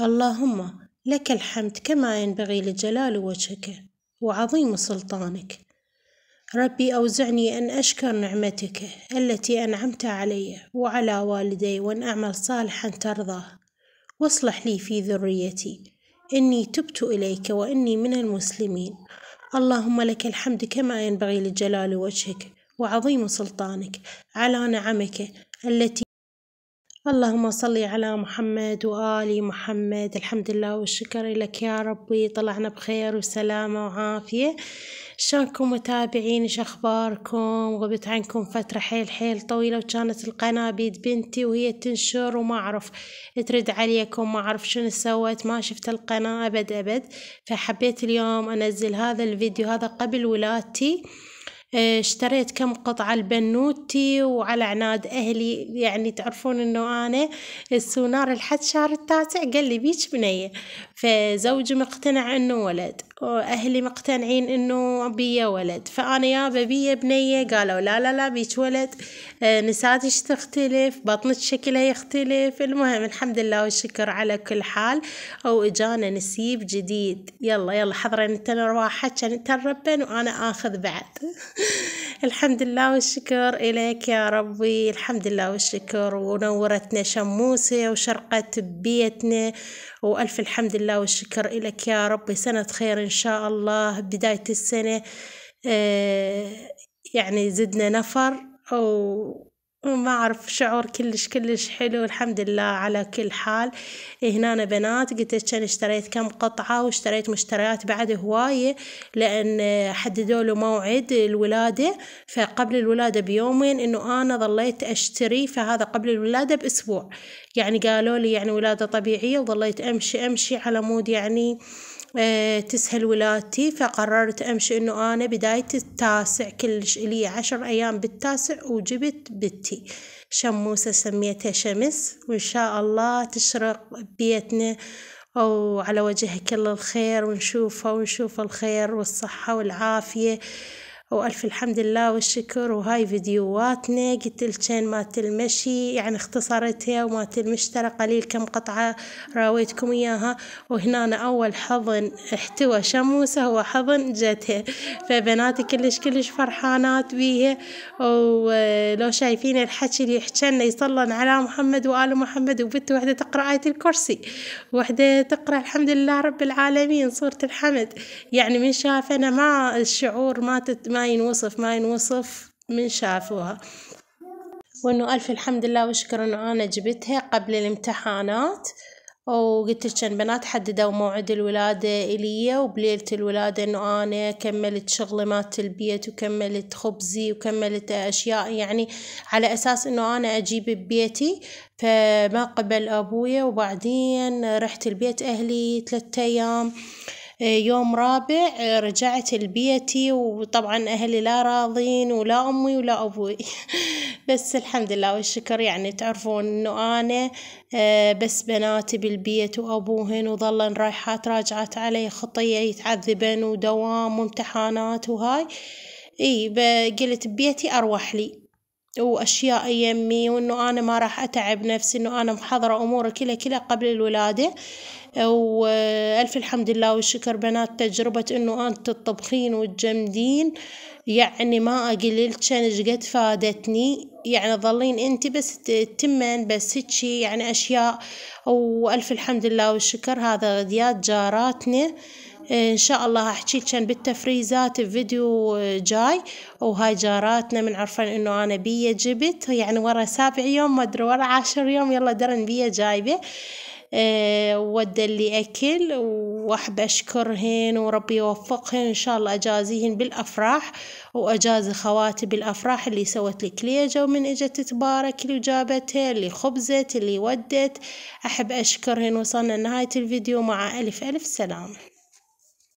اللهم لك الحمد كما ينبغي لجلال وجهك وعظيم سلطانك ربي أوزعني أن أشكر نعمتك التي أنعمت علي وعلى والدي وأن أعمل صالحا ترضاه واصلح لي في ذريتي إني تبت إليك وإني من المسلمين اللهم لك الحمد كما ينبغي لجلال وجهك وعظيم سلطانك على نعمك التي اللهم صل على محمد وآل محمد الحمد لله والشكر لك يا ربي طلعنا بخير وسلامة وعافية شلونكم متابعين ايش اخباركم غبت عنكم فترة حيل حيل طويلة وكانت القناة بيد بنتي وهي تنشر وما اعرف ترد عليكم ما اعرف شنو سوت ما شفت القناة ابد ابد فحبيت اليوم انزل هذا الفيديو هذا قبل ولادتي إيه، اشتريت كم قطعة البنوتي وعلى عناد أهلي يعني تعرفون أنه أنا السونار الحد شهر التاسع قال لي بيش بنية فزوجي مقتنع انه ولد واهلي مقتنعين انه بيه ولد فانا يابا بيه بنيه قالوا لا لا لا بيك ولد آه، نساتش تختلف بطنك شكلها يختلف المهم الحمد لله والشكر على كل حال او اجانا نسيب جديد يلا يلا حضرين التنر واحد كان تربن وانا اخذ بعد الحمد لله والشكر إليك يا ربي الحمد لله والشكر ونورتنا شموسة وشرقت بيتنا وألف الحمد لله والشكر إليك يا ربي سنة خير إن شاء الله بداية السنة آه، يعني زدنا نفر ما أعرف شعور كلش كلش حلو الحمد لله على كل حال إيه، هنا بنات قلت كان اشتريت كم قطعة واشتريت مشتريات بعد هواية لأن حددوا له موعد الولادة فقبل الولادة بيومين إنه أنا ظليت أشتري فهذا قبل الولادة بأسبوع يعني قالوا لي يعني ولادة طبيعية وظليت أمشي أمشي على مود يعني آه، تسهل ولادتي فقررت أمشي أنه أنا بداية التاسع كلش إلي عشر أيام بالتاسع وجبت بنتي شموسة سميتها شمس وإن شاء الله تشرق بيتنا وعلى وجهها كل الخير ونشوفها ونشوف الخير والصحة والعافية وألف الحمد لله والشكر وهاي فيديوهاتنا قتلتشن ما المشي يعني اختصرتها ومات المشترى قليل كم قطعة راويتكم إياها وهنا أول حضن احتوى شموسة هو حضن جته فبناتي كلش كلش فرحانات بيها ولو شايفين الحكي اللي حكينا يصلون على محمد وآل محمد وبنت وحدة تقرأ آية الكرسي وحدة تقرأ الحمد لله رب العالمين سورة الحمد يعني من شافنا ما الشعور ما تت ما ينوصف ما ينوصف من شافوها وانه الف الحمد لله وشكر انه انا جبتها قبل الامتحانات وقلت لك بنات حددوا موعد الولادة إلي وبليلة الولادة إنه أنا كملت شغلي مالت البيت وكملت خبزي وكملت أشياء يعني على أساس إنه أنا أجيب ببيتي فما قبل أبويا وبعدين رحت البيت أهلي ثلاثة أيام يوم رابع رجعت لبيتي وطبعا أهلي لا راضين ولا أمي ولا أبوي بس الحمد لله والشكر يعني تعرفون إنه أنا آه، بس بناتي بالبيت وأبوهن وظلن رايحات راجعات علي خطية يتعذبن ودوام وامتحانات وهاي اي قلت ببيتي اروح لي وأشياء يمي وإنه أنا ما راح أتعب نفسي إنه أنا محضرة أموري كلها كلها قبل الولادة وألف الحمد لله والشكر بنات تجربة إنه أنت تطبخين وتجمدين يعني ما أقللش أنا قد فادتني يعني ظلين أنت بس تمن بس تشي يعني أشياء وألف الحمد لله والشكر هذا غديات جاراتنا إن شاء الله أحكي لكم بالتفريزات فيديو جاي وهاي جاراتنا من عرفان إنه أنا بيا جبت يعني ورا سابع يوم ما أدري ورا عشر يوم يلا درن بيا جايبة أه ودى لي أكل وأحب أشكرهن وربي يوفقهن إن شاء الله أجازيهن بالأفراح وأجازي خواتي بالأفراح اللي سوت لي كليجة ومن إجت تبارك اللي جابتها اللي خبزت اللي ودت أحب أشكرهن وصلنا لنهاية الفيديو مع ألف ألف سلام